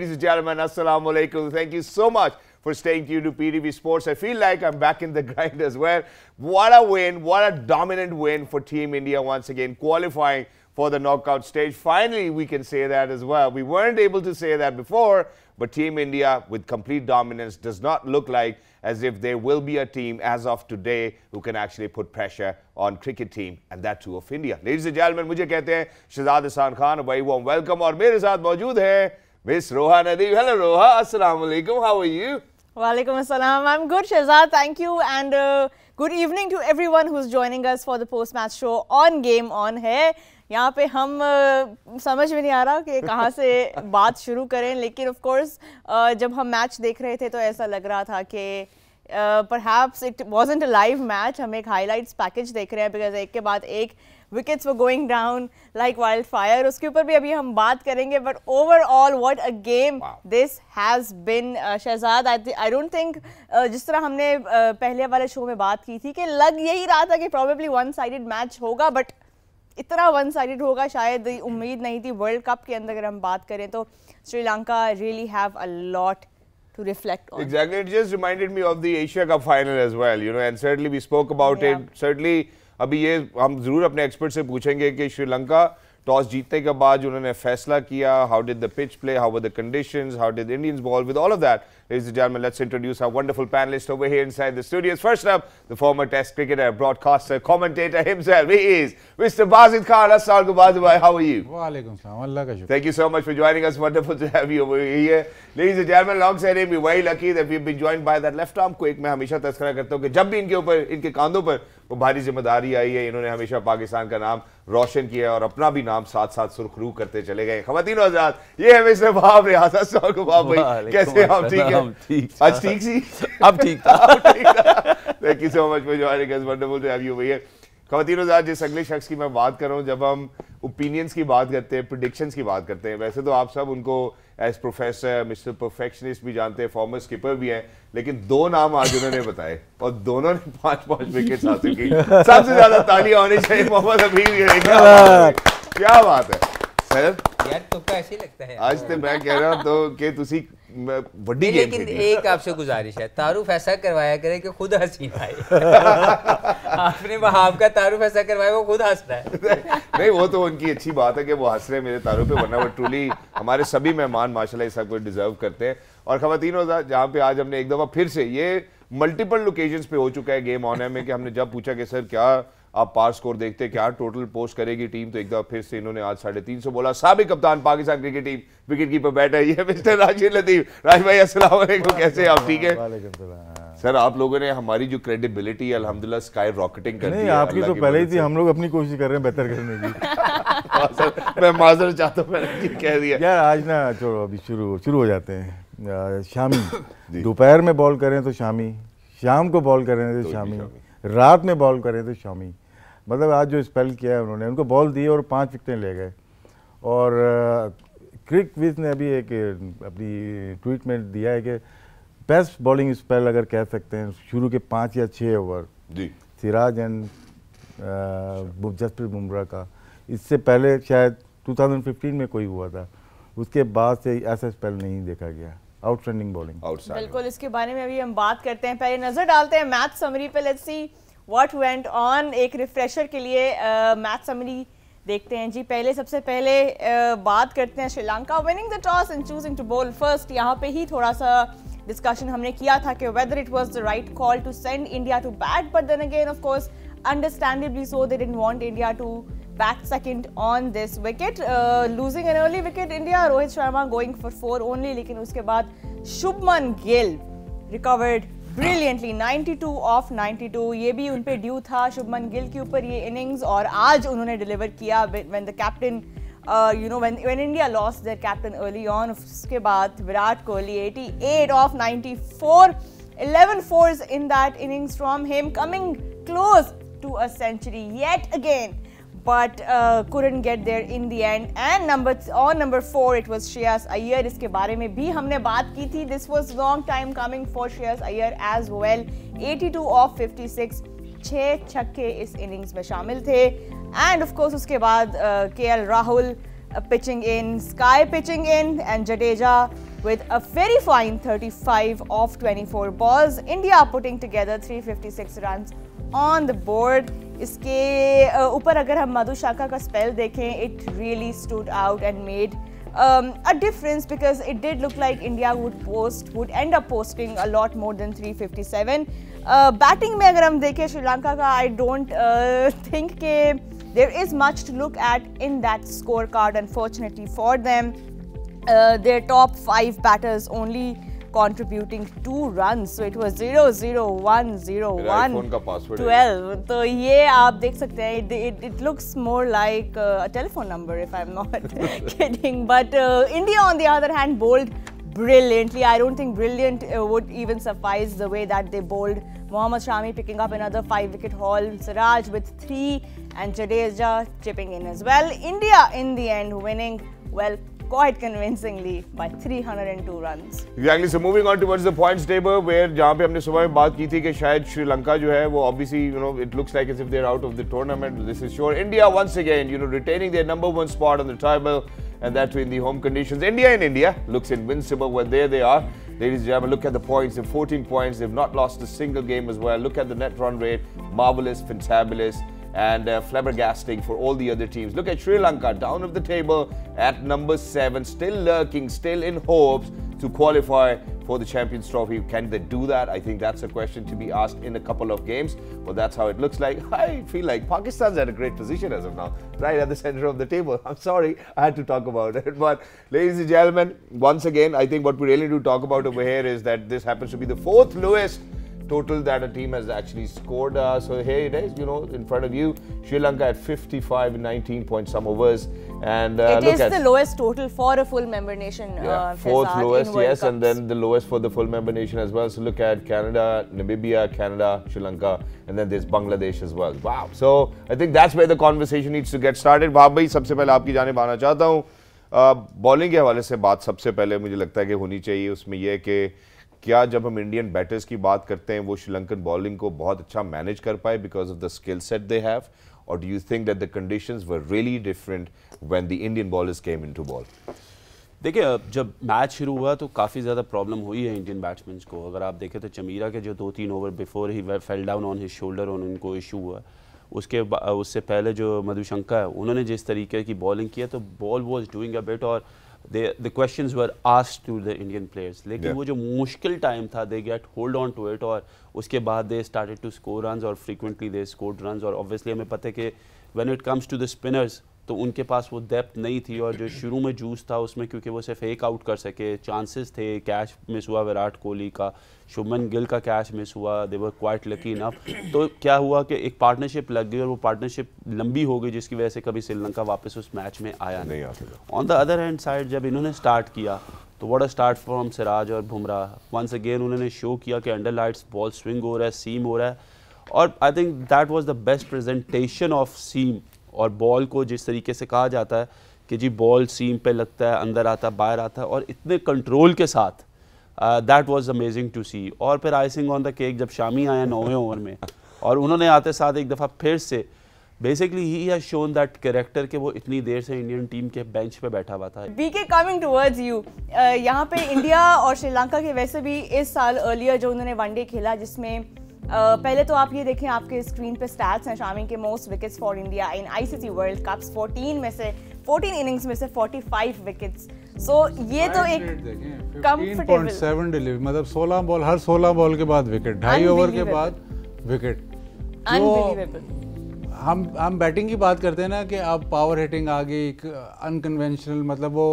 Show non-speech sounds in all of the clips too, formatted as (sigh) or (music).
Ladies and gentlemen, Assalamu alaikum. Thank you so much for staying tuned to PTV Sports. I feel like I'm back in the (laughs) grind as well. What a win. What a dominant win for Team India once again, qualifying for the knockout stage. Finally, we can say that as well. We weren't able to say that before, but Team India, with complete dominance, does not look like as if there will be a team as of today who can actually put pressure on cricket team and that too of India. Ladies and gentlemen, मुझे कहते हैं शहजाद इसान खान भाई वो welcome और मेरे साथ मौजूद है Miss Roha Nadeem. Hello, Roha. Assalamu alaikum. How are you? Walaikum assalam. I'm good, Shahzad. Thank you. And uh, good evening to everyone who's joining us for the post match show on Game On है यहाँ पे हम uh, समझ में नहीं आ रहा कि कहाँ से बात शुरू करें लेकिन ऑफ कोर्स uh, जब हम मैच देख रहे थे तो ऐसा लग रहा था कि perhaps it wasn't a live match हम एक हाईलाइट्स पैकेज देख रहे हैं बिकॉज एक के बाद एक विकेट्स वो going down like wildfire उसके ऊपर भी अभी हम बात करेंगे but overall what a game this has been Shahzad I don't think जिस तरह हमने uh, पहले वाले शो में बात की थी कि लग यही रहा था कि प्रॉबेबली वन साइडेड मैच होगा बट इतना वन साइड होगा शायद उम्मीद नहीं थी वर्ल्ड कप के अंदर अगर हम बात करें तो Sri Lanka really have a lot to reflect on. Exactly. It just reminded me of the Asia Cup final as well, you know, and certainly we spoke about yeah. it. Certainly, अभी ये हम ज़रूर अपने एक्सपर्ट से पूछेंगे कि श्रीलंका टॉस जीतने के बाद जो उन्होंने फैसला किया how did the pitch play how were the conditions how did Indians bowl with all of that is general let's introduce our wonderful panellist over here inside the studios first up the former test cricketer broadcaster commentator himself he is mister Bajid Khan अस्सलाम वालेकुम भाई how are you वालेकुम सलाम अल्लाह का शुक्र thank you so much for joining us wonderful to have you over here ladies and general long said we very lucky that we have been joined by that left arm quick मैं हमेशा तस्करा करता हूं कि जब भी इनके ऊपर इनके कांधों पर वो भारी जिम्मेदारी आई है इन्होंने हमेशा पाकिस्तान का नाम रोशन किया है और अपना भी नाम साथ साथ सुरखरू करते चले गए खातिन आजाद ये हमेशा भाव बाप भाई कैसे हम ठीक है ठीक आज ठीक सी अब ठीक था thank you so much for joining us wonderful to have you भैया खातिन जिस अगले शख्स की मैं बात कर रहा हूँ जब हम ओपिनियंस की बात करते हैं प्रडिक्शंस की बात करते हैं वैसे तो आप सब उनको एज प्रोफेसर मिस्टर परफेक्शनिस्ट भी जानते हैं फॉर्मर स्कीपर भी हैं लेकिन दो नाम आज उन्होंने बताए और दोनों ने पांच पांच विकेट हासिल की सबसे ज्यादा ताली होनी चाहिए मोहम्मद हबीब क्या बात है सर यार तो ऐसे लगता है आज तो मैं कह रहा हूँ तो कि बड़ी गेम लेकिन एक आपसे गुजारिश है तारुफ ऐसा करवाया करें कि खुद हंसी आए (laughs) आपने वहाब का तारुफ ऐसा करवाया वो खुद हंसता है नहीं वो तो उनकी अच्छी बात है कि वो हंस रहे हैं मेरे तारुफ पे वरना वो ट्रूली हमारे सभी मेहमान माशाल्लाह इस कोई डिजर्व करते हैं और ख़वान जहाँ पे आज हमने एक दफ़ा फिर से ये मल्टीपल लोकेशन पे हो चुका है गेम ऑन है में कि हमने जब पूछा कि सर क्या अब पार स्कोर देखते क्या टोटल पोस्ट करेगी टीम तो एक बार फिर से इन्होंने आज साढ़े तीन सौ बोला सबक कप्तान Pakistan cricket team wicket keeper बैठा है मिस्टर राजीव लतीफ राज भाई असला कैसे आप ठीक है सर आप लोगों ने हमारी जो क्रेडिबिलिटी अल्हम्दुलिल्लाह स्काई रॉकेटिंग कर दी आपकी तो पहले ही थी हम लोग अपनी कोशिश कर रहे हैं बेहतर करने की सर मैं माजर चाहता हूँ मैंने कह दिया यार आज ना चलो अभी शुरू शुरू हो जाते हैं शामी दोपहर में बॉल करें तो शामी शाम को बॉल तो तो करें तो शामी रात में बॉल करें तो शामी मतलब आज जो स्पेल किया है उन्होंने उनको बॉल दी और पाँच विकटें ले गए और क्रिक विज ने अभी एक अपनी ट्वीट में दिया है कि बेस्ट बॉलिंग स्पेल अगर कह सकते हैं शुरू के पाँच या छः ओवर जी सिराज एंड जसप्रीत बुमराह का इससे पहले शायद 2015 में कोई हुआ था उसके बाद से ऐसा स्पेल नहीं देखा गया आउटस्टैंडिंग बॉलिंग बिल्कुल इसके बारे में अभी हम बात करते हैं पहले नजर डालते हैं मैच समरी पे let's see what went on एक रिफ्रेशर के लिए मैच समरी देखते हैं जी पहले सबसे पहले uh, बात करते हैं Sri Lanka winning the toss and choosing to bowl first यहाँ पे ही थोड़ा सा डिस्कशन हमने किया था कि whether it was the right call to send India to bat but then again of course understandably so they didn't want India to bat second on this wicket losing an only wicket India Rohit Sharma going for four only लेकिन उसके बाद Shubman Gill recovered brilliantly 92 off 92 ये भी उन पे due था शुभमन गिल के ऊपर ये इनिंग्स और आज उन्होंने डिलीवर किया when the captain you know when when India lost their captain early on उसके बाद Virat Kohli 88 off 94 11 fours in that innings from him coming close to a century yet again but uh, couldn't get there in the end. And number on number four, it was Shreyas Iyer. इसके बारे में भी हमने बात की थी. This was long time coming for Shreyas Iyer as well. 82 off 56, छः छक्के इस innings में शामिल थे. And of course उसके बाद KL Rahul uh, pitching in, Sky pitching in, and Jadeja with a very fine 35 off 24 balls. India putting together 356 runs on the board. इसके ऊपर अगर हम मधुशाखा का स्पेल देखें it really stood out and made um, a difference because it did look like India would post would end up posting a lot more than 357. Uh, batting में अगर हम देखें श्रीलंका का I don't uh, think के there is much to look at in that scorecard unfortunately for them. Uh, their top five batters only contributing two runs. So it was 0 0 1 0 1 12. So yeah, you can see it, it, it looks more like uh, a telephone number if I'm not (laughs) kidding. But uh, India on the other hand bowled brilliantly. I don't think brilliant uh, would even suffice the way that they bowled. Mohammad Shami picking up another five wicket haul, Siraj with three and Jadeja chipping in as well. India in the end winning well quite convincingly by 302 runs. Exactly. So moving on towards the points table where जहाँ पे हमने सुबह में बात की थी कि शायद श्रीलंका जो है वो obviously you know it looks like as if they're out of the tournament. This is sure. India once again you know retaining their number one spot on the table and that too in the home conditions. India in India looks invincible. Where there they are. Ladies and gentlemen, look at the points. They're 14 points. They've not lost a single game as well. Look at the net run rate. Marvelous, fantabulous and uh, flabbergasting for all the other teams. Look at Sri Lanka down of the table at number seven, still lurking, still in hopes to qualify for the Champions Trophy. Can they do that? I think that's a question to be asked in a couple of games. Well, that's how it looks like. (laughs) I feel like Pakistan's at a great position as of now, right at the center of the table. (laughs) I'm sorry, I had to talk about it. (laughs) But, ladies and gentlemen, once again, I think what we really do talk about over here is that this happens to be the fourth lowest total that a team has actually scored. Uh, so here it is, you know, in front of you, Sri Lanka at 55 in 19 points, some overs, and uh, it is the lowest total for a full member nation. Yeah, uh, fourth lowest, yes, Cups. and then the lowest for the full member nation as well. So look at Canada, Namibia, Canada, Sri Lanka, and then there's Bangladesh as well. Wow. So I think that's where the conversation needs to get started. Bhab सबसे पहले आपकी जाने आना चाहता हूँ bowling के हवाले से बात सबसे पहले मुझे लगता है कि होनी चाहिए उसमें यह कि क्या जब हम इंडियन बैटर्स की बात करते हैं वो श्रीलंकन बॉलिंग को बहुत अच्छा मैनेज कर पाए because of the skill set they have or do you think that the conditions were really different when the Indian bowlers came into bowl देखिए जब मैच शुरू हुआ तो काफ़ी ज़्यादा प्रॉब्लम हुई है इंडियन बैट्समैन को अगर आप देखें तो चमीरा के जो दो तीन ओवर बिफोर ही fell down on his shoulder on उनको इशू हुआ उसके उससे पहले जो मधुशंका है उन्होंने जिस तरीके की बॉलिंग किया तो ball was doing a bit और they, the questions were asked to the Indian players. लेकिन yeah. वो mushkil time they get hold on to it or उसके बाद they started to score runs or frequently they scored runs or obviously हमें पता है when it comes to the spinners तो उनके पास वो डेप्थ नहीं थी और जो शुरू में जूस था उसमें क्योंकि वो सिर्फ एक आउट कर सके चांसेस थे कैच मिस हुआ विराट कोहली का शुभमन गिल का कैच मिस हुआ देवर क्वाइट लकी इनफ तो क्या हुआ कि एक पार्टनरशिप लग गई और वो पार्टनरशिप लंबी हो गई जिसकी वजह से कभी श्रीलंका वापस उस मैच में आया नहीं on the other hand side जब इन्होंने स्टार्ट किया तो what a start from Siraj और बुमराह वंस अगेन उन्होंने शो किया कि अंडर लाइट्स बॉल स्विंग हो रहा है सीम हो रहा है और I think that was the best presentation of seam और बॉल को जिस तरीके से कहा जाता है कि जी बॉल सीम पे लगता है अंदर आता है बाहर आता है और इतने कंट्रोल के साथ that was amazing to see और फिर आइसिंग ऑन द केक जब शामी आया नौवें ओवर में और उन्होंने आते साथ एक दफ़ा फिर से basically he has shown that character के वो इतनी देर से इंडियन टीम के बेंच पे बैठा हुआ था बी के कमिंग टुवर्ड्स यू यहाँ पे इंडिया और श्रीलंका के वैसे भी इस साल अर्लियर जो उन्होंने वनडे खेला जिसमें पहले तो आप ये देखें आपके स्क्रीन पे स्टैट्स हैं शामी के most wickets for India in ICC World Cups 14 में से 14 इनिंग्स में से 45 विकेट्स सो so, ये तो एक कंफर्टेबल डिलीवरी मतलब 16 बॉल हर 16 बॉल के बाद विकेट ढाई ओवर के बाद विकेट तो हम हम बैटिंग की बात करते हैं ना कि अब पावर हिटिंग आ गई एक अनकन्वेंशनल मतलब वो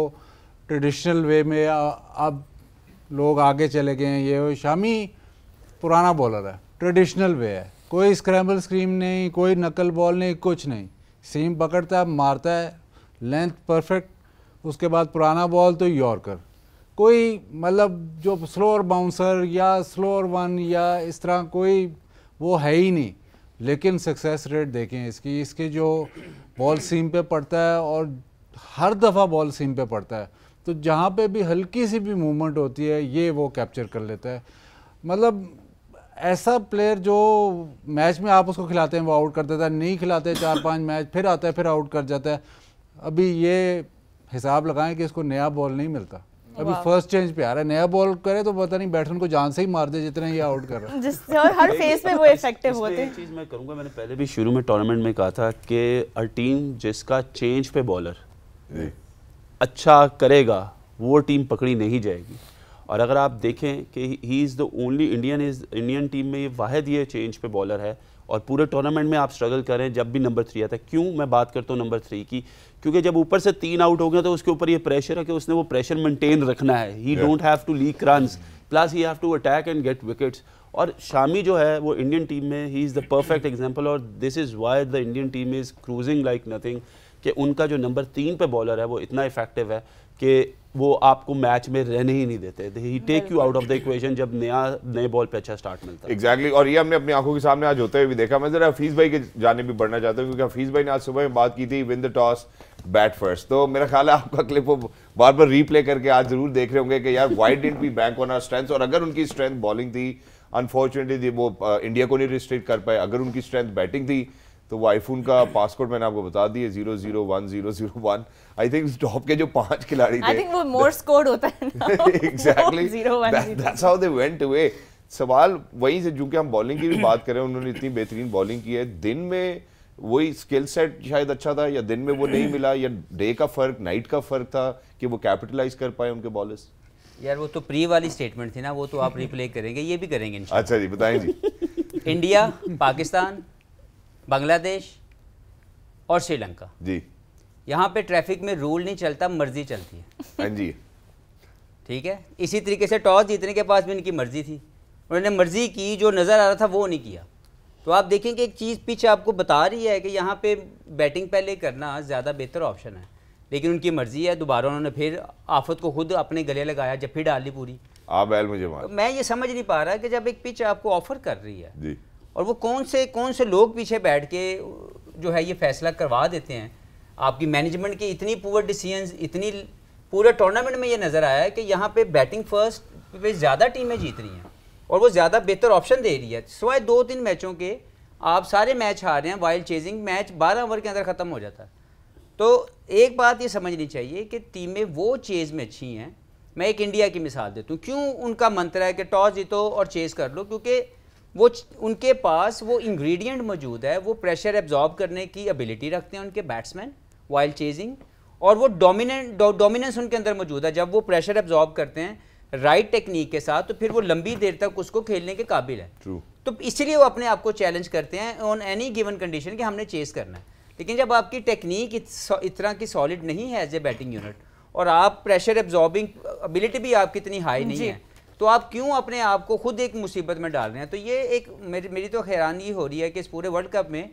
ट्रेडिशनल वे में अब लोग आगे चले गए हैं ये शामी पुराना बॉलर है ट्रेडिशनल वे है कोई स्क्रैम्बल स्क्रीम नहीं कोई नकल बॉल नहीं कुछ नहीं सीम पकड़ता है मारता है लेंथ परफेक्ट उसके बाद पुराना बॉल तो यॉर्कर कोई मतलब जो स्लोअर बाउंसर या स्लोअर वन या इस तरह कोई वो है ही नहीं लेकिन सक्सेस रेट देखें इसकी इसके जो बॉल सीम पे पड़ता है और हर दफ़ा बॉल सीम पे पड़ता है तो जहाँ पे भी हल्की सी भी मूवमेंट होती है ये वो कैप्चर कर लेता है मतलब ऐसा प्लेयर जो मैच में आप उसको खिलाते हैं वो आउट कर देता है नहीं खिलाते चार पांच मैच फिर आता है फिर आउट कर जाता है अभी ये हिसाब लगाएं कि इसको नया बॉल नहीं मिलता अभी फर्स्ट चेंज पे आ रहा है नया बॉल करे तो पता नहीं बैट्समैन को जान से ही मार दे जितने ये आउट कर रहा है हर फेस वो इफेक्टिव होते हैं चीज मैं करूंगा मैंने पहले भी शुरू में टूर्नामेंट में कहा था कि अ टीम जिसका चेंज पे बॉलर अच्छा करेगा वो टीम पकड़ी नहीं जाएगी और अगर आप देखें कि he is the only Indian is Indian team में ये वाहद ये चेंज पे बॉलर है और पूरे टूर्नामेंट में आप स्ट्रगल करें जब भी नंबर थ्री आता है क्यों मैं बात करता हूँ नंबर थ्री की क्योंकि जब ऊपर से तीन आउट हो गया तो उसके ऊपर ये प्रेशर है कि उसने वो प्रेशर मेंटेन रखना है he don't have to leak run plus he have to attack and get wickets और शामी जो है वो इंडियन टीम में he is the perfect example और this is why the Indian team is cruising like nothing कि उनका जो number तीन पे बॉलर है वो इतना इफेक्टिव है कि वो आपको मैच में रहने ही नहीं देते he take you out of the equation जब नया नए बॉल पे अच्छा स्टार्ट मिलता है एग्जैक्टली और ये हमने अपनी आंखों के सामने आज होते हुए भी देखा मैं जरा हफीज भाई के जाने भी बढ़ना चाहता हूँ क्योंकि हफीज भाई ने आज सुबह में बात की थी win the toss bat first तो मेरा ख्याल है आपका क्लिप वो बार बार रीप्ले करके आज जरूर देख रहे होंगे कि यार वाइड इंड भी बैंक ऑन आर स्ट्रेंथ और अगर उनकी स्ट्रेंथ बॉलिंग थी अनफॉर्चुनेटली वो इंडिया uh, को नहीं रिस्ट्रिक्ट कर पाए अगर उनकी स्ट्रेंथ बैटिंग थी तो वो आईफोन का पासकोड मैंने आपको बता दिया zero zero one zero zero one I think top के जो पांच खिलाड़ी थे वो मोर्स कोड होता है एग्जैक्टली (laughs) (laughs) सवाल वहीं से चूंकि हम बॉलिंग की भी बात करें उन्होंने इतनी बेहतरीन बॉलिंग की है दिन में वही स्किल सेट शायद अच्छा था या दिन में वो नहीं मिला या डे का फर्क नाइट का फर्क था कि वो कैपिटलाइज कर पाए उनके बॉलर्स यार वो तो प्री वाली स्टेटमेंट थी ना वो तो आप रिप्ले करेंगे ये भी करेंगे (laughs) अच्छा जी बताएं जी इंडिया पाकिस्तान बांग्लादेश और श्रीलंका जी यहाँ पे ट्रैफिक में रूल नहीं चलता मर्जी चलती है हाँ जी ठीक है इसी तरीके से टॉस जीतने के पास भी इनकी मर्जी थी उन्होंने मर्जी की जो नज़र आ रहा था वो नहीं किया तो आप देखें कि एक चीज़ पिच आपको बता रही है कि यहाँ पे बैटिंग पहले करना ज़्यादा बेहतर ऑप्शन है लेकिन उनकी मर्जी है दोबारा उन्होंने फिर आफत को खुद अपने गले लगाया जब फिर डाली पूरी आप मुझे तो मैं ये समझ नहीं पा रहा कि जब एक पिच आपको ऑफर कर रही है और वो कौन से कौन से लोग पीछे बैठ के जो है ये फैसला करवा देते हैं आपकी मैनेजमेंट की इतनी पुअर डिसीजन इतनी पूरे टूर्नामेंट में ये नज़र आया है कि यहाँ पे बैटिंग फर्स्ट पे ज़्यादा टीमें जीत रही हैं और वो ज़्यादा बेहतर ऑप्शन दे रही है सिवाए दो तीन मैचों के आप सारे मैच हार रहे हैं वाइल्ड चेजिंग मैच बारह ओवर के अंदर ख़त्म हो जाता है तो एक बात ये समझनी चाहिए कि टीमें वो चेज़ में अच्छी हैं मैं एक इंडिया की मिसाल देता हूँ क्यों उनका मंत्र है कि टॉस जीतो और चेज़ कर लो क्योंकि वो उनके पास वो इंग्रेडिएंट मौजूद है वो प्रेशर एब्जॉर्ब करने की एबिलिटी रखते हैं उनके बैट्समैन वाइल्ड चेजिंग और वो डोमिनेंट डोमिनेंस उनके अंदर मौजूद है जब वो प्रेशर एब्जॉर्ब करते हैं राइट टेक्निक के साथ तो फिर वो लंबी देर तक उसको खेलने के काबिल है True. तो इसलिए वो अपने आप को चैलेंज करते हैं ऑन एनी गिवन कंडीशन कि हमने चेस करना है लेकिन जब आपकी टेक्निक इतना की सॉलिड नहीं है एज ए बैटिंग यूनिट और आप प्रेशर एब्जॉर्बिंग एबिलिटी भी आपकी इतनी हाई नहीं है तो आप क्यों अपने आप को खुद एक मुसीबत में डाल रहे हैं तो ये एक मेरी मेरी तो हैरानी हो रही है कि इस पूरे वर्ल्ड कप में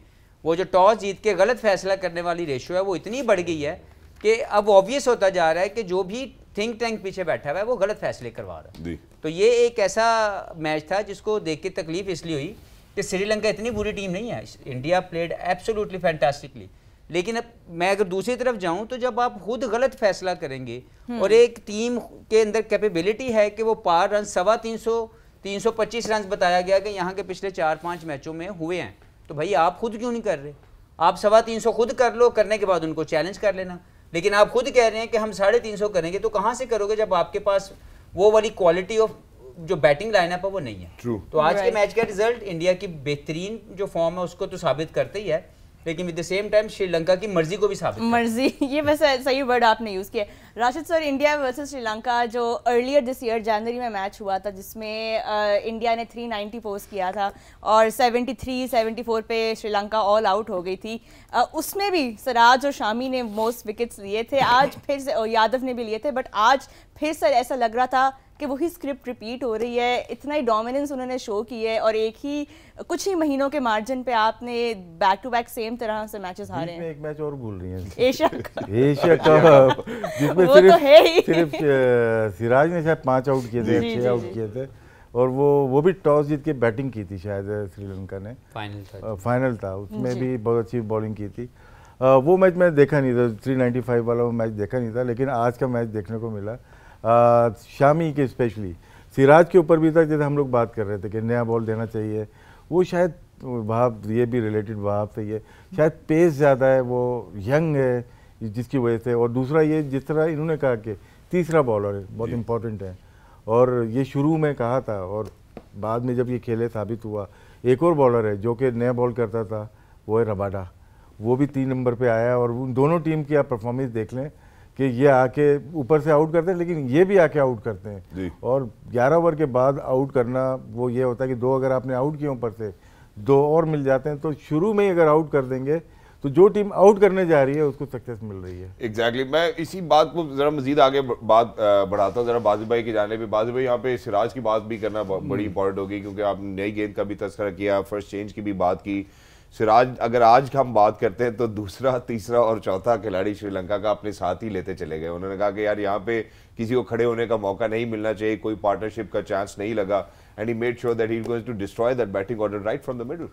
वो जो टॉस जीत के गलत फैसला करने वाली रेशो है वो इतनी बढ़ गई है कि अब ऑब्वियस होता जा रहा है कि जो भी थिंक टैंक पीछे बैठा हुआ है वो गलत फैसले करवा रहा है तो ये एक ऐसा मैच था जिसको देख के तकलीफ इसलिए हुई कि श्रीलंका इतनी बुरी टीम नहीं है इंडिया प्लेड एब्सोल्युटली फैंटास्टिकली लेकिन अब मैं अगर दूसरी तरफ जाऊं तो जब आप खुद गलत फैसला करेंगे हम्म। और एक टीम के अंदर कैपेबिलिटी है कि वो पार रन सवा तीन सौ तीन सौ पच्चीस रन बताया गया कि यहाँ के पिछले चार पाँच मैचों में हुए हैं तो भाई आप खुद क्यों नहीं कर रहे आप सवा तीन सौ खुद कर लो करने के बाद उनको चैलेंज कर लेना लेकिन आप खुद कह रहे हैं कि हम साढ़े तीन सौ करेंगे तो कहाँ से करोगे जब आपके पास वो वाली क्वालिटी ऑफ जो बैटिंग लाइनअप है वो नहीं है True. तो आज right. के मैच का रिजल्ट इंडिया की बेहतरीन जो फॉर्म है उसको तो साबित करते ही है लेकिन with the same time Sri Lanka की मर्जी को भी साबित मर्जी (laughs) ये वैसे सही वर्ड आपने यूज़ किया Rashid sir India versus Sri Lanka जो अर्लियर दिस ईयर जनवरी में मैच हुआ था जिसमें आ, uh, इंडिया ने 390 पोस्ट किया था और 73 74 पे श्रीलंका ऑल आउट हो गई थी आ, uh, उसमें भी सराज और शामी ने मोस्ट विकेट्स लिए थे आज (laughs) फिर से यादव ने भी लिए थे बट आज फिर सर ऐसा लग रहा था कि वही स्क्रिप्ट रिपीट हो रही है इतना ही डोमिनेंस उन्होंने शो की है और एक ही कुछ ही महीनों के मार्जिन पे आपने बैक टू बैक सेम तरह से मैचेस हारे हैं एक मैच और भूल रही हैं एशिया कप एशिया कप जिसमें सिर्फ तो है ही। सिर्फ सिराज ने शायद पांच आउट किए थे छह आउट किए थे और वो वो भी टॉस जीत के बैटिंग की थी शायद श्रीलंका ने फाइनल था फाइनल था उसमें भी बहुत अच्छी बॉलिंग की थी वो मैच मैंने देखा नहीं था 395 वाला वो मैच देखा नहीं था लेकिन आज का मैच देखने को मिला शामी के स्पेशली सिराज के ऊपर भी था जैसे हम लोग बात कर रहे थे कि नया बॉल देना चाहिए वो शायद भाव ये भी रिलेटेड भाव से ये शायद पेस ज़्यादा है वो यंग है जिसकी वजह से और दूसरा ये जिस तरह इन्होंने कहा कि तीसरा बॉलर है बहुत इम्पोर्टेंट है और ये शुरू में कहा था और बाद में जब ये खेले साबित हुआ एक और बॉलर है जो कि नया बॉल करता था वो है रबाडा वो भी तीन नंबर पे आया और उन दोनों टीम की आप परफॉर्मेंस देख लें कि ये आके ऊपर से आउट करते हैं लेकिन ये भी आके आउट करते हैं और 11 ओवर के बाद आउट करना वो ये होता है कि दो अगर आपने आउट किए ऊपर से दो और मिल जाते हैं तो शुरू में ही अगर आउट कर देंगे तो जो टीम आउट करने जा रही है उसको सक्सेस मिल रही है एग्जैक्टली exactly. मैं इसी बात को जरा मजीद आगे बात बढ़ाता हूँ जरा बाजी भाई की जाने पर बाजी भाई यहाँ पे सिराज की बात भी करना बड़ी इंपॉर्टेंट हम्म। होगी क्योंकि आपने नई गेंद का भी तस्करा किया फर्स्ट चेंज की भी बात की सिराज अगर आज हम बात करते हैं तो दूसरा तीसरा और चौथा खिलाड़ी श्रीलंका का अपने साथ ही लेते चले गए उन्होंने कहा कि यार यहाँ पे किसी को खड़े होने का मौका नहीं मिलना चाहिए कोई पार्टनरशिप का चांस नहीं लगा and he made sure that he going to destroy that batting order right from the middle